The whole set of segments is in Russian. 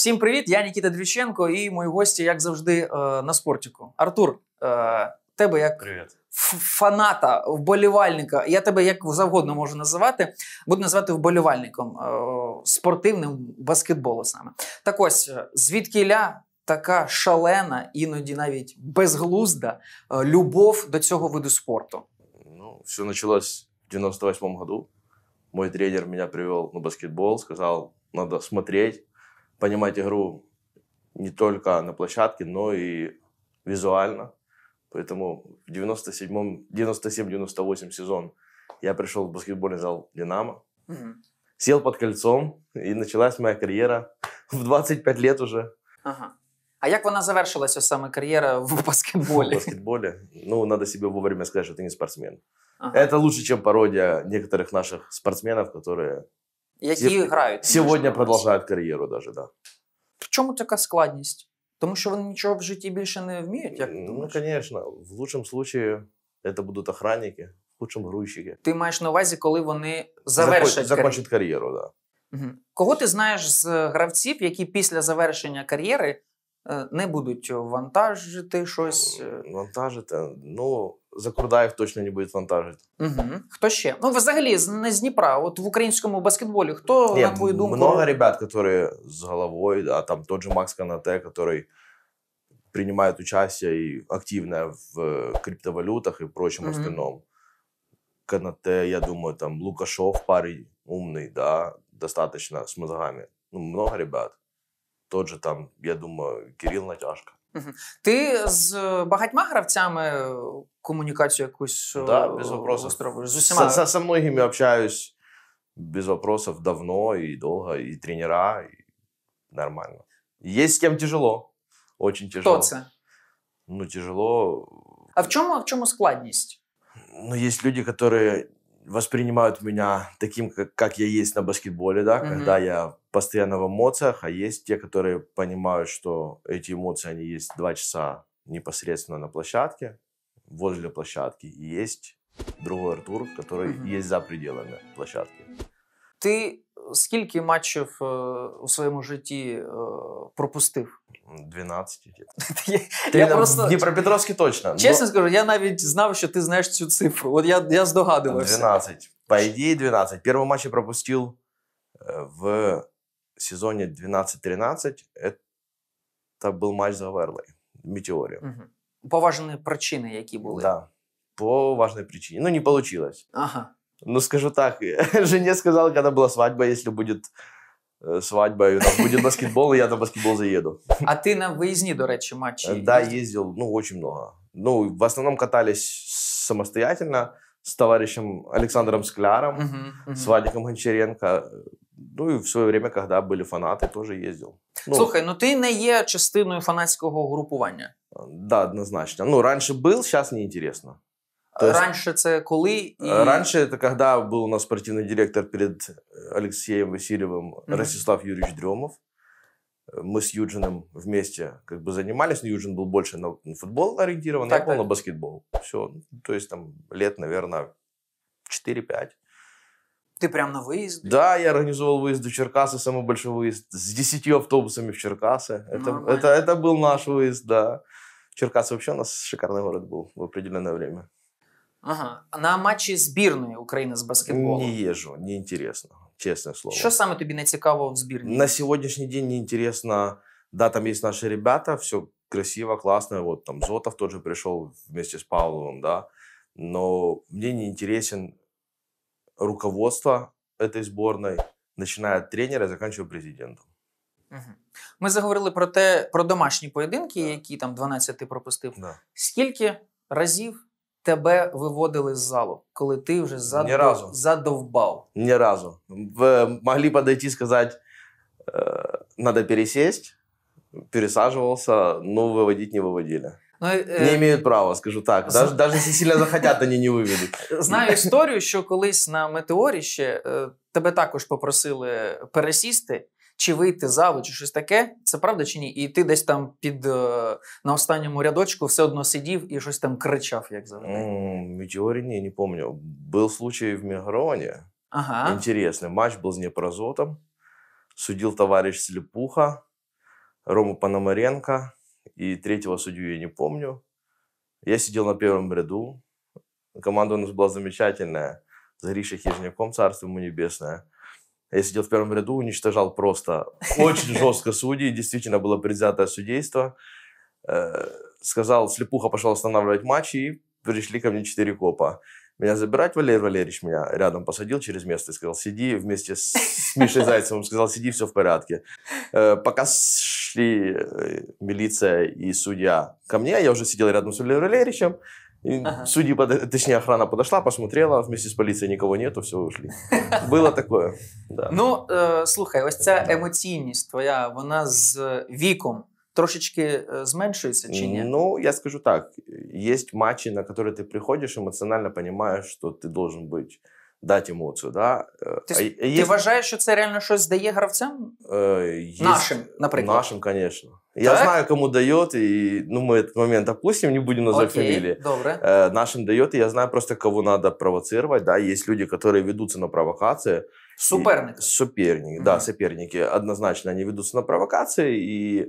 Всім привіт! Я Нікіта Дрюченко і мої гості, як завжди, е, на спортіку. Артур, е, тебе як привіт. фаната, вболівальника. Я тебе як завгодно можу називати. Буду називати вболівальником е, спортивним баскетболу саме. Так ось, звідки ля така шалена, іноді навіть безглузда любов до цього виду спорту. Ну, все почалось в 98 му році. Мой тренер мене привел на баскетбол, сказал, треба смотреть. понимать игру не только на площадке, но и визуально. Поэтому в 97-98 сезон я пришел в баскетбольный зал «Динамо», угу. сел под кольцом, и началась моя карьера в 25 лет уже. Ага. А она завершилась, завершилася самая карьера в баскетболе? В баскетболі? Ну, надо себе вовремя сказать, что ты не спортсмен. Ага. Это лучше, чем пародия некоторых наших спортсменов, которые які і... грають. Сьогодні продовжують кар'єру, навіть, да. В чому така складність? Тому що вони нічого в житті більше не вміють, як Ну, звісно, в лучшому випадку це будуть охранники, в худшому грузчики. Ти маєш на увазі, коли вони завершать Закон, кар'єру. Да. Угу. Кого ти знаєш з гравців, які після завершення кар'єри е, не будуть вантажити щось? Е? Вантажити, ну Закурдаєв точно не буде вантажити. Угу. Хто ще? Ну, взагалі, не з Дніпра, от в українському баскетболі, хто, не, на твою думку? Много ребят, которые з головою, а там тот же Макс Канате, который приймає участие і активне в э, криптовалютах і прочому угу. остальном. Канате, я думаю, там Лукашов парень умний, да, достаточно з мозгами. Ну, много ребят. Тот же там, я думаю, Кирилл Натяжка. Угу. Ти з е, багатьма гравцями е, комунікацію якусь да, без вопросов. З усіма. Со, со многими общаюсь без вопросов давно и долго, и тренера, и нормально. Есть с кем тяжело, очень тяжело. Кто це? Ну, тяжело. А в чем, в чем складність? Ну, есть люди, которые воспринимают меня таким, как, как я есть на баскетболе, да, угу. когда я постоянно в эмоциях, а есть те, которые понимают, что эти эмоции, они есть два часа непосредственно на площадке, возле площадки. И есть другой Артур, который угу. есть за пределами площадки. Ти скільки матчів у э, своєму житті э, пропустив? 12. Я, я на- просто- в Дніпропетровске точно. но Чесно скажу, я навіть знав, що ти знаєш цю цифру. От я, я здогадувався. 12. По идее 12. Первый матч я пропустил э, в сезоні 12-13. це був матч за Верлой в Метеоре. Поважні причини, які були. Да. По важной Ну, не вийшло. Ага. Ну, скажу так, жене сказал, когда була свадьба, якщо буде э, свадьба, и у нас баскетбол, я на баскетбол заїду. А ти на виїзні, до речи, матчи э, Да, ездил? ну, очень много. Ну, в основному катались самостоятельно з товаришем Олександром Скляром, угу, угу. с Вадиком Гончаренко. Ну, і в своє время, когда були фанати, теж їздив. Ну, Слухай, ну ти не є частиною фанатського групування. Да, однозначно. Ну, раньше был, сейчас неинтересно. То есть, раньше это коли? И... Э, раньше это когда был у нас спортивный директор перед э, Алексеем Васильевым mm-hmm. Ростислав Юрьевич Дремов. Э, мы с Юджином вместе как бы занимались. Юджин был больше на футбол ориентирован, так, я был на баскетбол. Все. То есть там лет, наверное, 4-5. Ты прям на выезд? Да, я организовал выезд в Черкасы, самый большой выезд, с 10 автобусами в Черкасы. Это, это, это был наш выезд, да. Черкас вообще у нас шикарный город был в определенное время. Ага. А на матчі збірної України з баскетболу? Не езжу, неинтересно, честное слово. Що саме тобі не цікаво в збірні? На сегодняшний день не неинтересно. Да, там есть наши ребята, все красиво, классно. Вот там Зотов тоже пришел вместе с Павловым, да. Но мне не интересен руководство этой сборной, начиная от тренера и заканчивая президентом. Ми заговорили про те, про домашні поєдинки, які там 12 ти пропустив. Да. Скільки разів тебе виводили з залу, коли ти вже задов... разу. задовбав? Ні разу. Вы е, могли подойти і сказати, треба пересесть, пересаджувався, ну выводить не выводили. Ну, е, е, не мають права, скажу так. Даже, даже если сильно захотят, они не виведуть. Знаю історію, що колись на метеорі ще тебе також попросили пересісти. чи вийти за чи щось таке, це правда чи ні? І ти десь там під на останньому рядочку все одно сидів і щось там кричав, як завжди. Метеорі ні, не пам'ятаю. Був случай в Мегроні. Ага. Интересный матч был с Днепрозотом. Судил товарищ Слепуха, Рома Пономаренко и третьего судью я не помню. Я сидел на первом ряду. Команда у нас была замечательная. С Гришей Хижняком, царство ему небесное. Я сидел в первом ряду, уничтожал просто очень жестко судей. Действительно было предвзятое судейство. Э, сказал, слепуха пошел останавливать матч, и пришли ко мне четыре копа. Меня забирать Валерий Валерьевич меня рядом посадил через место и сказал, сиди вместе с, с Мишей Зайцевым. Сказал, сиди, все в порядке. Э, пока шли э, милиция и судья ко мне, я уже сидел рядом с Валерием Валерьевичем. И ага. судьи, под... точнее, охрана подошла, посмотрела, вместе с полицией никого нету, все ушли. Было такое. Да. Ну, е, слухай, ось ця емоційність твоя, вона з віком трошечки е, зменшується чи ні? Ну, я скажу так: є матчі, на які ти приходиш, емоціонально розумієш, що ти должен бути. дати емоцію. Да? Э, ти, а, є... ти вважаєш, що це реально щось дає гравцям? Э, е, є... Нашим, наприклад. Нашим, звісно. Я знаю, кому дает, и ну, мы этот момент опустим, не будем называть Окей, фамилии. Добре. Э, нашим дает, и я знаю просто, кого надо провоцировать. Да, есть люди, которые ведутся на провокации. Суперник. И, суперник, угу. да, суперники Однозначно они ведутся на провокации, и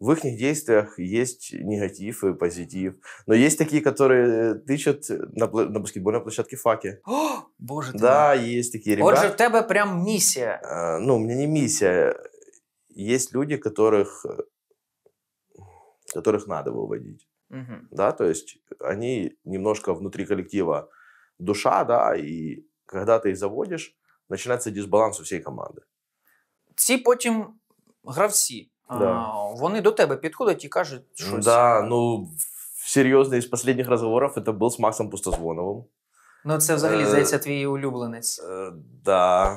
в их действиях есть негатив и позитив. Но есть такие, которые тычут на, на баскетбольной площадке факи. О, боже ты Да, мой. есть такие ребята. Вот же в тебе прям миссия. А, ну, у меня не миссия. Есть люди, которых, которых надо выводить. Угу. Да, то есть они немножко внутри коллектива душа, да, и когда ты их заводишь, начинается дисбаланс у всей команды. Ці потом гравцы. Да. Вони до тебе підходять і кажуть, що Да, ну серйозно, із останніх розговорів це був з Максом Пустозвоновим. Ну, це взагалі е, здається, твій улюбленець. Е, да.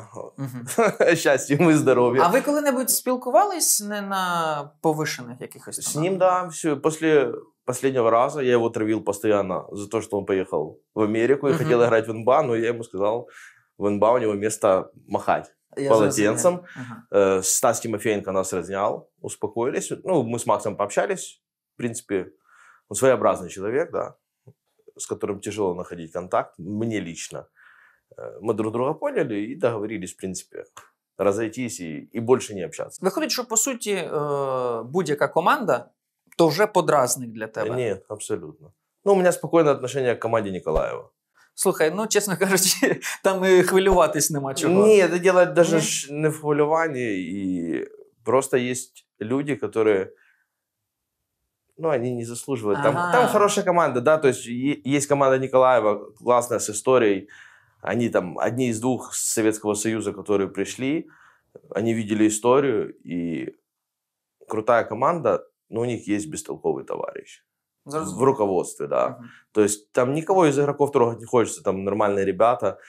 Щастя, ми і здоров'я. А ви коли-небудь спілкувались не на повишених якихось? З ним, да. Все. Після последнего разу я його травил постоянно за те, що він поїхав в Америку и хотел играть в НБА, но я ему сказал, в НБА у нього место махати. Я полотенцем. Ага. Э, Стас Тимофеенко нас разнял, успокоились. Ну, мы с Максом пообщались. В принципе, он своеобразный человек, да, с которым тяжело находить контакт, мне лично. Э, мы друг друга поняли и договорились, в принципе, разойтись и и больше не общаться. Выходит, что по суті э, будь-яка команда то вже подразник для тебя. Нет, абсолютно. Ну, у меня спокойное отношение к команде Николаева. Слухай, ну чесно кажучи, там і хвилюватись нема чого. Ні, це діло даже ж не в хвилюванні. І просто є люди, які ну, они не заслуживают. Ага. Там, там хорошая команда, да, то есть есть команда Николаева, классная, с историей. Они там одни из двух с Советского Союза, которые пришли, они видели историю, и крутая команда, но у них есть бестолковый товарищ. Зразу. в руководстве, да. Угу. То есть там никого из игроков трогать не хочется, там нормальные ребята.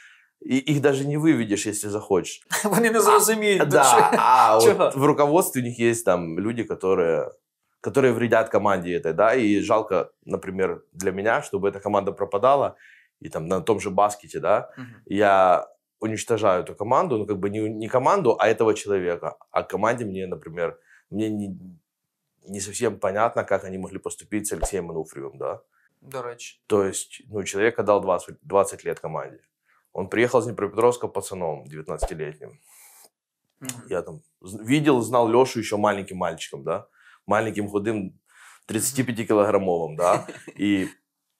И их даже не выведешь, если захочешь. Они не зрозумеют. А, да, а вот в руководстве у них есть там люди, которые которые вредят команде этой, да, и жалко, например, для меня, чтобы эта команда пропадала, и там на том же баскете, да, угу. я уничтожаю эту команду, ну, как бы не, не команду, а этого человека, а команде мне, например, мне не, не совсем понятно, как они могли поступить с Алексеем Ануфриевым, да? Да, речи. То есть, ну, человек отдал 20, 20 лет команде. Он приехал с Днепропетровска пацаном 19-летним. Угу. Я там видел, знал Лешу еще маленьким мальчиком, да? Маленьким худым 35-килограммовым, да? И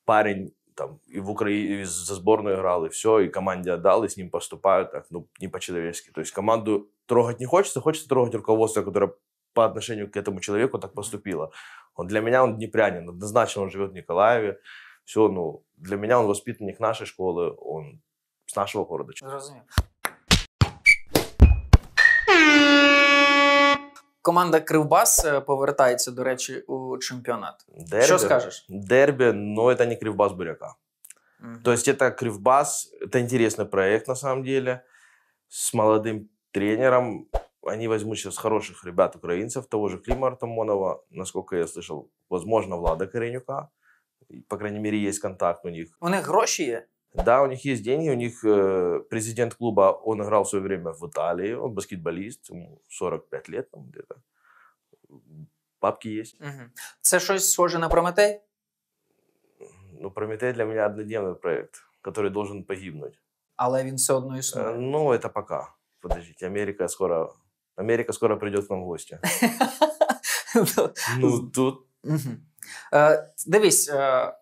парень там и в Украине за сборную играл, и все, и команде отдал, и с ним поступают так, ну, не по-человечески. То есть команду трогать не хочется, хочется трогать руководство, которое по отношению к этому человеку так поступила. Он для меня он днепрянин, однозначно он живет в Николаеве. Все, ну, для меня он воспитанник нашей школы, он с нашего города. Зрозумів. Команда Кривбас повертається, до речі, у чемпіонат. Дербі, Що скажеш? Дербі, но це не Кривбас Буряка. Угу. То есть это Кривбас, это интересный проект на самом деле, с молодым тренером они возьмут сейчас хороших ребят украинцев, того же Клима Артамонова, насколько я слышал, возможно, Влада Коренюка. По крайней мере, есть контакт у них. У них гроши есть? Да, у них есть деньги, у них э, президент клуба, он играл в свое время в Италии, он баскетболист, ему 45 лет там где-то. Папки есть. Угу. что-то схоже на Прометей? Ну, Прометей для меня однодневный проект, который должен погибнуть. Але він все одно існує. Э, ну, это пока. Подождите, Америка скоро Америка скоро придет к нам в гості. Ну, ну тут. Э, дивись, э,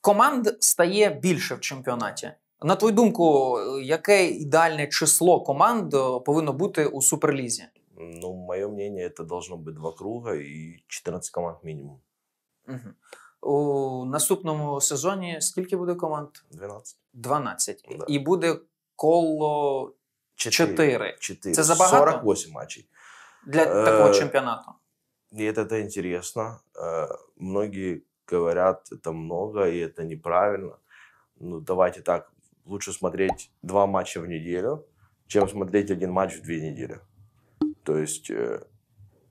команд стає більше в чемпіонаті. На твою думку, яке ідеальне число команд е, повинно бути у Суперлізі? Ну, моє мнение, це должно бути два круги і 14 команд мінімум. У наступному сезоні скільки буде команд? 12. 12. Да. І буде коло Чотири. Чотири. Це забагато? 48 матчей Для такого чемпионата. И это, это интересно. Э, многие говорят, это много, и это неправильно. Ну, давайте так, лучше смотреть два матча в неделю, чем смотреть один матч в две недели. То есть э,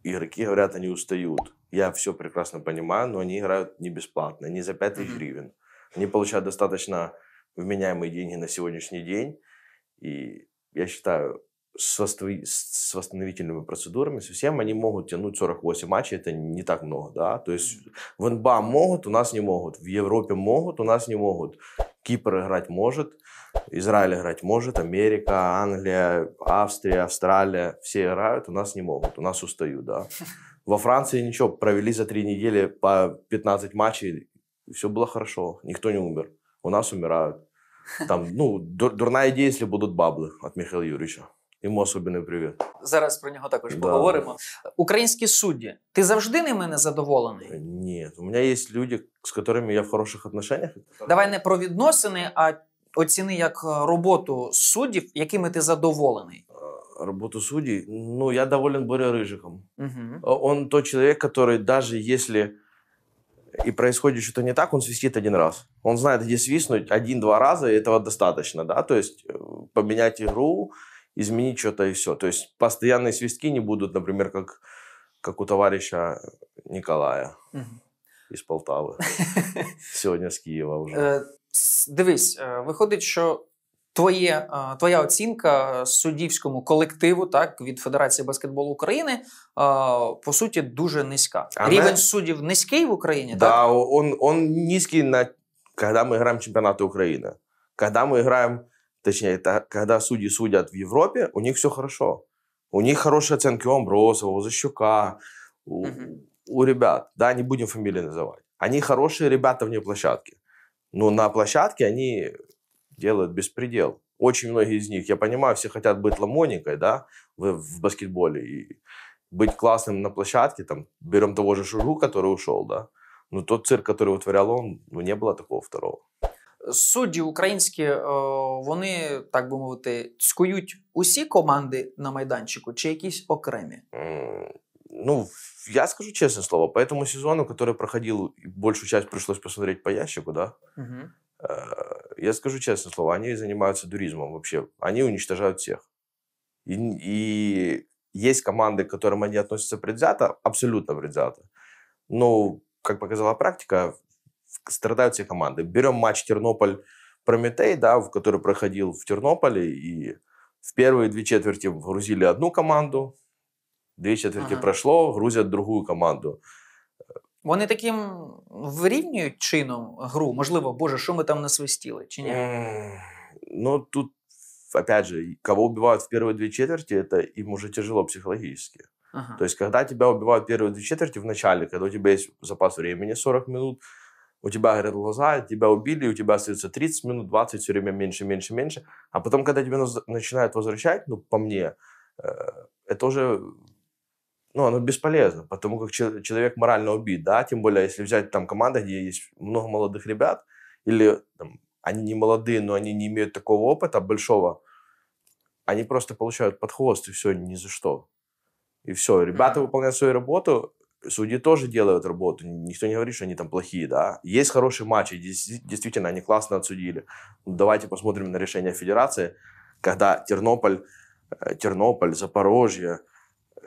игроки говорят, они устают. Я все прекрасно понимаю, но они играют не бесплатно, не за 5 mm-hmm. гривен. Они получают достаточно вменяемые деньги на сегодняшний день. И я считаю, с, восстановительными процедурами со всем, они могут тянуть 48 матчей, это не так много, да, то есть в НБА могут, у нас не могут, в Европе могут, у нас не могут, Кипр играть может, Израиль играть может, Америка, Англия, Австрия, Австралия, все играют, у нас не могут, у нас устают, да. Во Франции ничего, провели за три недели по 15 матчей, все было хорошо, никто не умер. У нас умирают. Там, ну, дурна ідея, якщо будуть бабли від Михайла Юрійовича. Йому особливий привіт. Зараз про нього також да. поговоримо. Українські судді, ти завжди ними не задоволений? Е, ні, у мене є люди, з якими я в хороших отношеннях. Давай не про відносини, а оціни як е, роботу суддів, якими ти задоволений. Е, роботу судей, ну, я доволен Боря Рыжиком. Угу. Он тот человек, который даже если и происходит что-то не так, он свистит один раз. Он знает, где свистнуть один-два раза, и этого достаточно, да, то есть э, поменять игру, изменить что-то и все. То есть постоянные свистки не будут, например, как, как у товарища Николая угу. из Полтавы. Сегодня с Киева уже. Э, дивись, э, виходить, что Твоє е, твоя оцінка суддівському колективу, так від Федерації баскетболу України, е, по суті, дуже низька. Она... Рівень суддів низький в Україні. Да, так? он, он низький на коли ми граємо чемпіонати України. Коли ми граємо, точнее, это, когда судьи судят в Європі, у них все хорошо. У них хорошие оценки у Амбросова, у Защука, у, угу. у ребят. Да, не будемо фамилии називати. Они хороші ребята вне площадки. Ну, на площадке они делают беспредел. Очень многие из них, я понимаю, все хотят быть ламоникой, да, в, в баскетболе и быть классным на площадке, там, берем того же Шужу, который ушел, да, но тот цирк, который витворял он, ну, не було такого второго. Судді українські, э, вони, так би мовити, цькують усі команди на майданчику чи якісь окремі? Ну, я скажу честное слово, по этому сезону, который проходил, большую часть пришлось посмотреть по ящику, да, угу. Э, я скажу честное слово, они занимаются дуризмом вообще. Они уничтожают всех. И, и есть команды, к которым они относятся предвзято, абсолютно предвзято. Но, как показала практика, страдают все команды. Берем матч Тернополь-Прометей, да, в который проходил в Тернополе, и в первые две четверти грузили одну команду, две четверти ага. прошло, грузят другую команду. Вони таким вирівнюють чином гру, можливо, Боже, що ми там насвистіли, чи ні? Ну, тут, опять же, кого убивают в первые две четверти, это им уже тяжело психологически. Ага. То есть, когда тебя убивают первые две четверти в начале, когда у тебя есть запас времени 40 минут, у тебя горят глаза, тебя убили, у тебя остается 30 минут, 20, все время меньше, меньше, меньше. А потом, когда тебя начинают возвращать, ну, по мне, э, это уже ну, оно бесполезно, потому как человек морально убит, да, тем более, если взять там команды, где есть много молодых ребят, или там, они не молодые, но они не имеют такого опыта большого, они просто получают подхвост, и все, ни за что. И все, ребята выполняют свою работу, судьи тоже делают работу, никто не говорит, что они там плохие, да. Есть хорошие матчи, действительно, они классно отсудили. Ну, давайте посмотрим на решение федерации, когда Тернополь, э, Тернополь, Запорожье,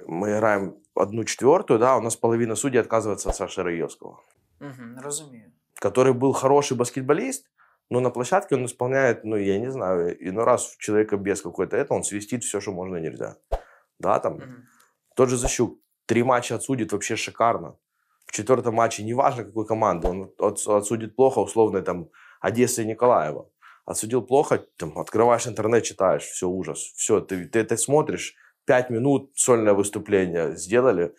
мы играем одну четвертую, да, у нас половина судей отказывается от Саши Раевского. Угу, разумею. Который был хороший баскетболист, но на площадке он исполняет, ну, я не знаю, и ну раз человека без какой-то это, он свистит все, что можно и нельзя. Да, там. Угу. Тот же Защук. Три матча отсудит вообще шикарно. В четвертом матче, неважно какой команды, он отсудит плохо, условно, там, Одесса и Николаева. Отсудил плохо, там, открываешь интернет, читаешь, все ужас. Все, ты, ты это смотришь, пять минут сольное выступление сделали,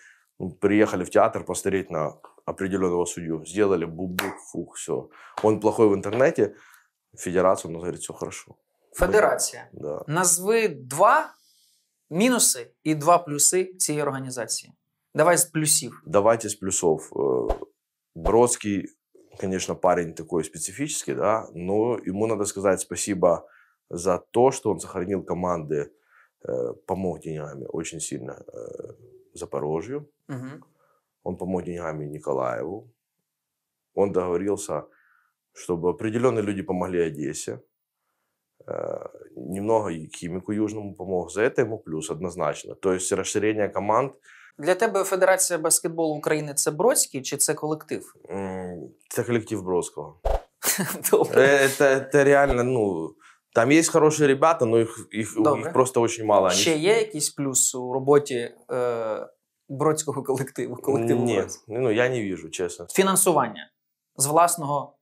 приехали в театр посмотреть на определенного судью, сделали бубук, фух, все. Он плохой в интернете, федерацию, но говорит, все хорошо. Федерація. Да. Назви два мінуси і два плюси цієї організації. Давай з плюсів. Давайте з плюсов. Э, Бродский, конечно, парень такой специфический, да, но ему надо сказать спасибо за то, что он сохранил команды Э, помог деньгами очень сильно э, Запорожью. Угу. Он помог деньгами Николаеву. Он договорился, чтобы определенные люди помогли Одессе. Э, немного и химику южному помог. За это ему плюс однозначно. То есть расширение команд. Для тебе Федерація баскетболу України це Бродський чи це колектив? Це колектив Бродського. Е, це реально, ну. Там есть хорошие ребята, но их их Добре. просто очень мало. Ще є якийсь плюс у роботі е, бродського колективу? колективу Ні, Бродськ. ну я не вижу, чесно. Фінансування з власного,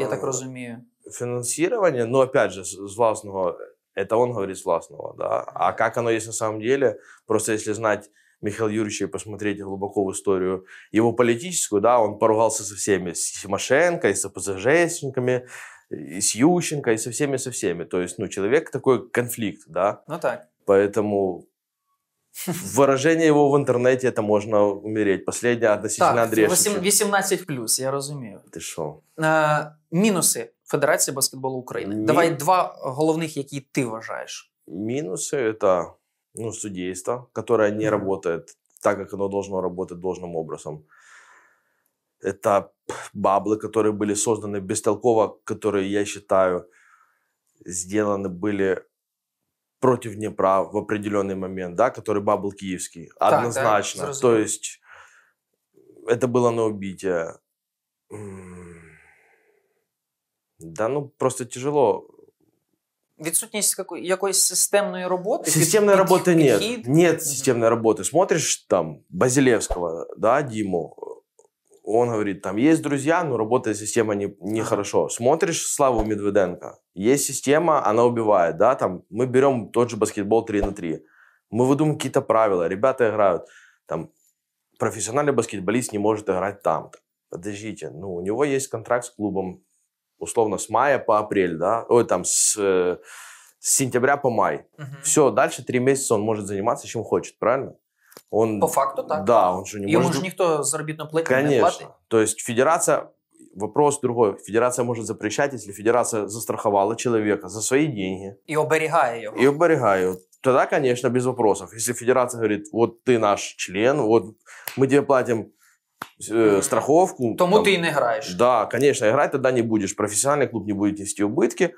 я так а, разумею. Финансирование, ну опять же, с власного, это он говорит с власного. Да? А как оно есть на самом деле, просто если знать Михаила Юрьевича и посмотреть глубоко в историю его политическую, да, он поругался со всеми, с Тимошенко, и с ОПЗЖниками, и с Ющенко, и со всеми, со всеми. То есть, ну, человек такой конфликт, да? Ну так. Поэтому выражение его в интернете это можно умереть. Последня относительно Андрія. 18 плюс, я разумею. Ты що? А, минусы федерации баскетбола Украины. України. Давай два головних, какие ты вважаєш. Минусы это ну, судейство, которое не mm. работает так, как оно должно работать должным образом. Это баблы, которые были созданы бестолково, которые, я считаю, сделаны были против Днепра в определенный момент, да, который бабл киевский, однозначно. Да, То есть это было на убитие. Да, ну просто тяжело. Відсутність какой, якоїсь системної роботи? Системной під, работы під, нет. Під... Нет системной работы. Смотришь там Базилевского, да, Диму, он говорит, там есть друзья, но работает система нехорошо. Не, хорошо. Смотришь Славу Медведенко, есть система, она убивает, да, там, мы берем тот же баскетбол 3 на 3, мы выдумываем какие-то правила, ребята играют, там, профессиональный баскетболист не может играть там. Подождите, ну, у него есть контракт с клубом, условно, с мая по апрель, да, ой, там, с, э, с сентября по май. Угу. Все, дальше три месяца он может заниматься чем хочет, правильно? Он, По факту так. Да, он же не Ему может... же никто заработную плату Конечно. не платит. То есть федерация вопрос другой. Федерация может запрещать, если федерация застраховала человека за свои деньги. И оберегая его. И оберегая Тогда, конечно, без вопросов. Если федерация говорит, вот ты наш член, вот мы тебе платим э, страховку. Тому там, ты и не играешь. Да, конечно, играть тогда не будешь. Профессиональный клуб не будет нести убытки.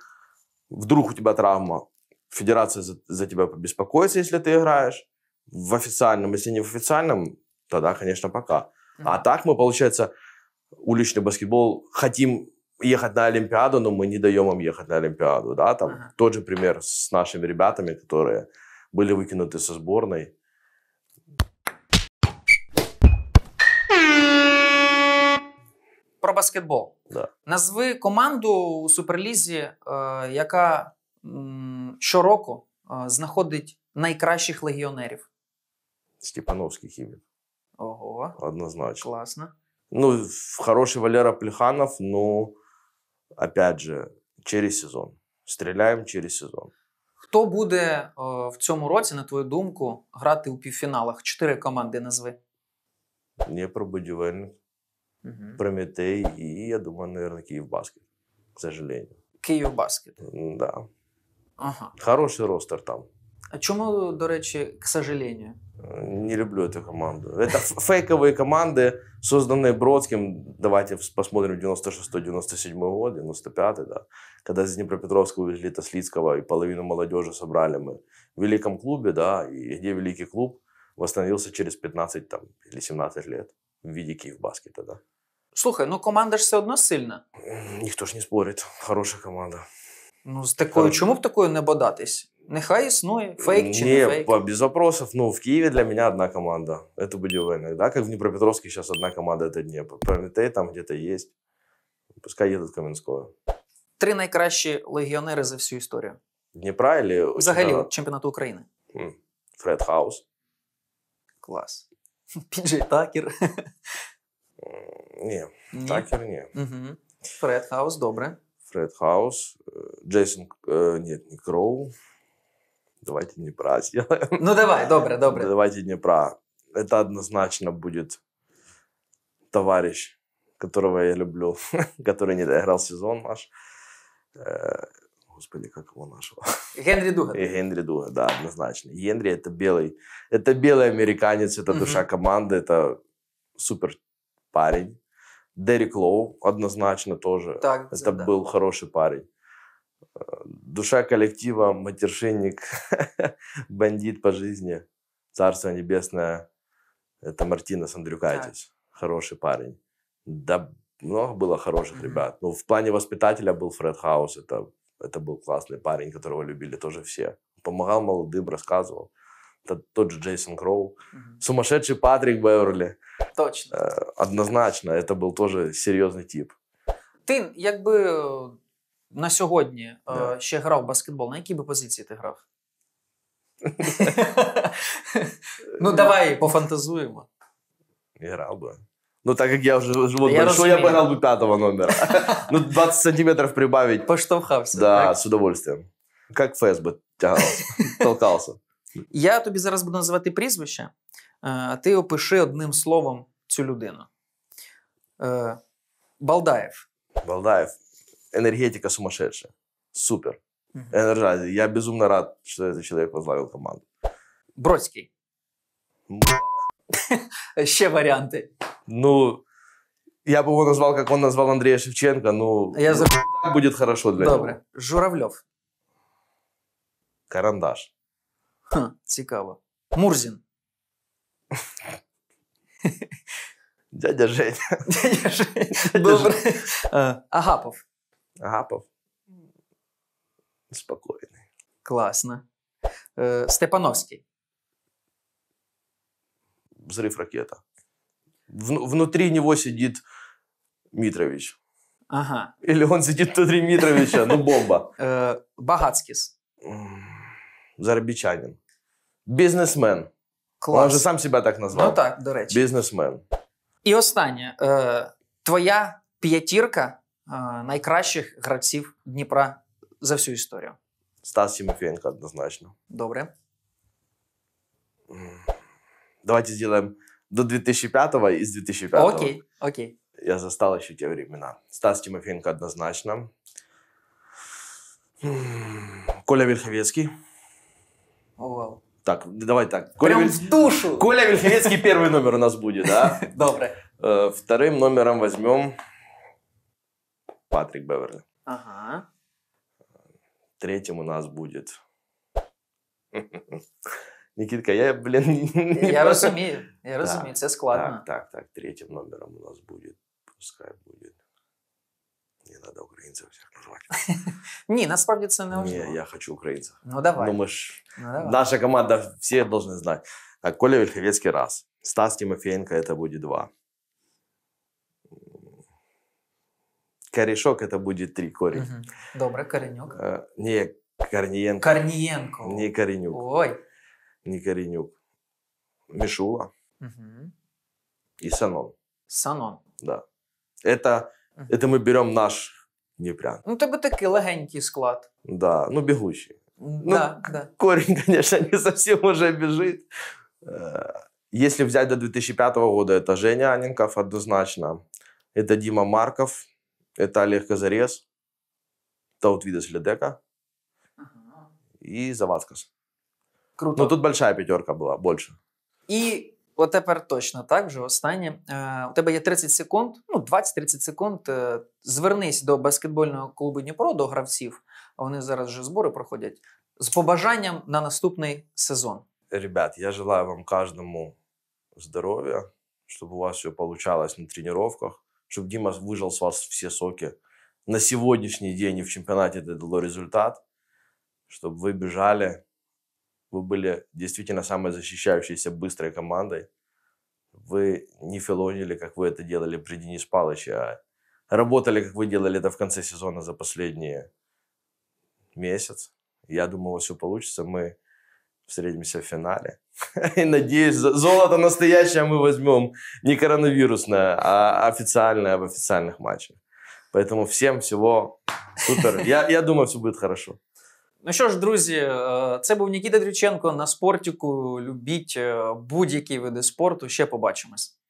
Вдруг у тебя травма, федерация за, за тебя побеспокоится, если ты играешь. в официальном, если не в официальном, тогда, конечно, пока. Mm-hmm. А так мы, получается, уличный баскетбол хотим ехать на Олимпиаду, но мы не даем им ехать на Олимпиаду, да, там uh-huh. тот же пример с нашими ребятами, которые были выкинуты со сборной. Про баскетбол. Да. Назви команду у Суперлізі, е, яка щороку е, знаходить найкращих легіонерів. Степановських імів. Ого. Однозначно. Класно. Ну, хороший Валера Плеханов, ну опять же, через сезон. Стріляємо через сезон. Хто буде о, е, в цьому році, на твою думку, грати у півфіналах? Чотири команди назви. Будівельник. угу. Прометей і, я думаю, наверное, Київбаскет. К сожалению. Київбаскет? Да. Ага. Хороший ростер там. А чому, э, до речі, к сожалению? Не люблю эту команду. Это фейковые команды, созданные Бродским. Давайте посмотрим 96-97 год, 95 й да. Когда из Днепропетровска увезли Таслицкого и половину молодежи собрали мы в великом клубе, да, и где великий клуб восстановился через 15 там, или 17 лет в виде Київбаскета, да. Слухай, ну команда же все одно сильна. Ніхто ж не спорит, хорошая команда. Ну, з такою, Хороша. чому б такою не бодатись? Нехай існує. Фейк чи не фейк? без вопросов. Ну, в Киеве для меня одна команда. Это Будилленок, да? Как в Днепропетровске сейчас одна команда, это Днепр. Прометей там где-то есть. Пускай едут Кам'янською. Три найкращі легіонери за всю історію. Дніпра или... Взагалі, чемпіонату України. Хм. Фред Хаус. Клас. Піджей Такер. Ні, Такер ні. Фред Хаус, добре. Фред Хаус. Э, Джейсон, э, нет, не Кроу. Давайте не про з'їли. Ну давай, добре, добре. Давайте не про. Это однозначно будет товарищ, которого я люблю, который не доиграл сезон наш. Э, господи, как его нашего? Генри Дуга. И Генри Дуга, да, однозначно. Генри это белый, это белый американец, это душа команды, это супер парень. Дерек Лоу однозначно тоже. Так, это да. был хороший парень душа коллектива, матершинник, бандит по жизни, царство небесное, это Мартина Сандрюкайтис, хороший парень. Да, много было хороших mm-hmm. ребят. Ну, в плане воспитателя был Фред Хаус, это, это был классный парень, которого любили тоже все. Помогал молодым, рассказывал. Это тот же Джейсон Кроу. Mm-hmm. Сумасшедший Патрик Беверли. Точно. Э, однозначно, это был тоже серьезный тип. ты как бы на сьогодні yeah. е, ще грав баскетбол, на якій би позиції ти грав? Ну, давай пофантазуємо. Грав би. Ну, так як я вже живот я большой, я бы играл бы пятого номера. Ну, 20 сантиметрів прибавить. Поштовхався. Да, так? с удовольствием. Как ФСБ тягався, толкався. Я тобі зараз буду називати прізвище, е, а ти опиши одним словом цю людину. Е, Балдаєв. Балдаєв. энергетика сумасшедшая. Супер. Угу. Энерджайзер. Я безумно рад, что этот человек возглавил команду. Бродський. Ще варианты. Ну, я бы его назвал, как он назвал Андрея Шевченко, ну, Я ну, за... будет хорошо для Добре. него. Журавльов. Карандаш. Хм, цікаво. Мурзін. Дядя Женя. Дядя Женя. Добре. А, Агапов. гапав. Спокійний. Класно. Е, Степановський. Взрив ракета. В, внутри него сидит Митрович. Ага. Или он сидит внутри Митровича. Ну, бомба. Е, Багацкіс. Заробітчанин. Бізнесмен. Клас. Він же сам себе так назвав. Ну так, до речі. Бізнесмен. І останнє. Е, Твоя п'ятірка А, найкращих гравців Дніпра за всю історію? Стас Сімофєнко однозначно. Добре. Давайте сделаем до 2005-го и с 2005-го. Окей, окей. Я застал еще те времена. Стас Тимофенко однозначно. Коля Верховецкий. О, вау. Так, давай так. Коля Прям Вер... в душу! Коля Верховецкий первый номер у нас будет, да? Доброе. Вторым номером возьмем... Патрик Беверли. Ага. Третьим у нас будет... Никитка, я, блин... Я разумею, я разумею, все складно. Так, так, так. Третім номером у нас будет, пускай будет. Не надо украинцев всех назвати. Не, нас це не важливо. Не, я хочу украинцев. Ну давай. Думаєш, ну, ну, давай. наша команда все должны знать. Так, Коля Вільховецький раз. Стас Тимофеенко это будет два. корешок это будет три корень. Угу. Добре, коренек. А, не, Корниенко. Корниенко. Не Коренюк. Ой. Не Коренюк. Мишула. Угу. И Санон. Санон. Да. Это, угу. это мы берем наш Днепрян. Ну, это бы такой легенький склад. Да, ну бегущий. Да, ну, да. Корень, конечно, не совсем уже бежит. Э, если взять до 2005 года, это Женя Анинков однозначно. Это Дима Марков, это Олег Казарес, Таутвидас Ледека ага. и Завадскас. Круто. Но тут большая пятерка была, больше. И вот теперь точно так вже останнє. Э, у тебя є 30 секунд, ну 20-30 секунд. Э, звернись до баскетбольного клуба Дніпро, до гравців. А вони зараз вже збори проходять. З побажанням на наступный сезон. Ребят, я желаю вам каждому здоровья, чтобы у вас все получалось на тренировках чтобы Дима выжил с вас все соки. На сегодняшний день и в чемпионате это дало результат, чтобы вы бежали, вы были действительно самой защищающейся быстрой командой. Вы не филонили, как вы это делали при Денисе Палыче, а работали, как вы делали это в конце сезона за последние месяц. Я думаю, у вас все получится. Мы встретимся в финале. И надеюсь, золото настоящее мы возьмем не коронавирусное, а официальное в официальных матчах. Поэтому всем всего супер. Я, я думаю, все будет хорошо. Ну що ж, друзі, э, це був Нікіта Дрюченко. На спортіку любіть будь-які види спорту. Ще побачимось.